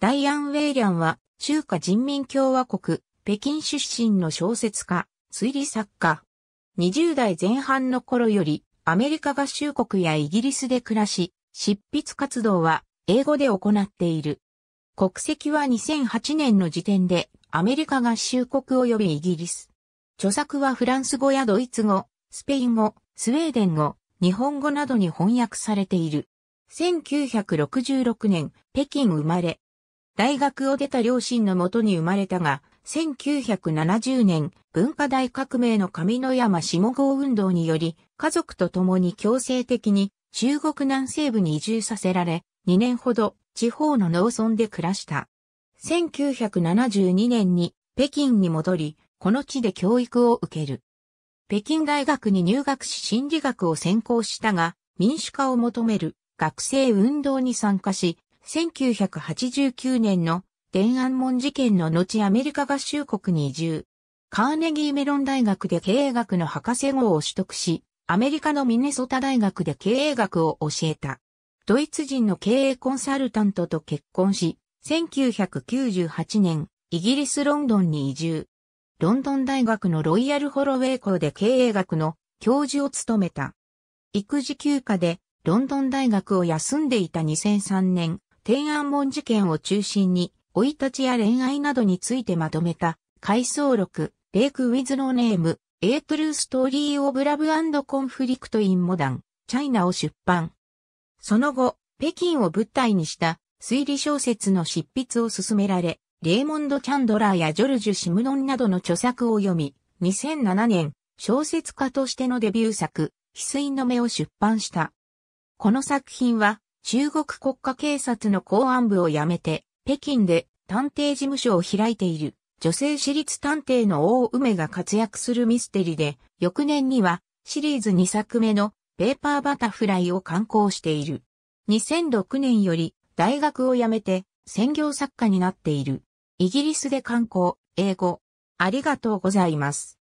ダイアン・ウェイリャンは、中華人民共和国、北京出身の小説家、推理作家。20代前半の頃より、アメリカ合衆国やイギリスで暮らし、執筆活動は英語で行っている。国籍は2008年の時点で、アメリカ合衆国及びイギリス。著作はフランス語やドイツ語、スペイン語、スウェーデン語、日本語などに翻訳されている。1966年、北京生まれ、大学を出た両親のもとに生まれたが、1970年、文化大革命の上野山下郷運動により、家族と共に強制的に中国南西部に移住させられ、2年ほど地方の農村で暮らした。1972年に北京に戻り、この地で教育を受ける。北京大学に入学し心理学を専攻したが、民主化を求める学生運動に参加し、1989年の電安門事件の後アメリカ合衆国に移住。カーネギーメロン大学で経営学の博士号を取得し、アメリカのミネソタ大学で経営学を教えた。ドイツ人の経営コンサルタントと結婚し、1998年、イギリスロンドンに移住。ロンドン大学のロイヤルホロウェイ校で経営学の教授を務めた。育児休暇でロンドン大学を休んでいた2003年、天安門事件を中心に、老いたちや恋愛などについてまとめた、回想録、レイク・ウィズ・ローネーム、エイプルストーリーオブラブ o ン e and c o n f ン、i c t in を出版。その後、北京を舞台にした推理小説の執筆を進められ、レーモンド・キャンドラーやジョルジュ・シムノンなどの著作を読み、2007年、小説家としてのデビュー作、翡翠の目を出版した。この作品は、中国国家警察の公安部を辞めて、北京で探偵事務所を開いている女性私立探偵の大梅が活躍するミステリで、翌年にはシリーズ2作目のペーパーバタフライを刊行している。2006年より大学を辞めて専業作家になっている。イギリスで刊行、英語。ありがとうございます。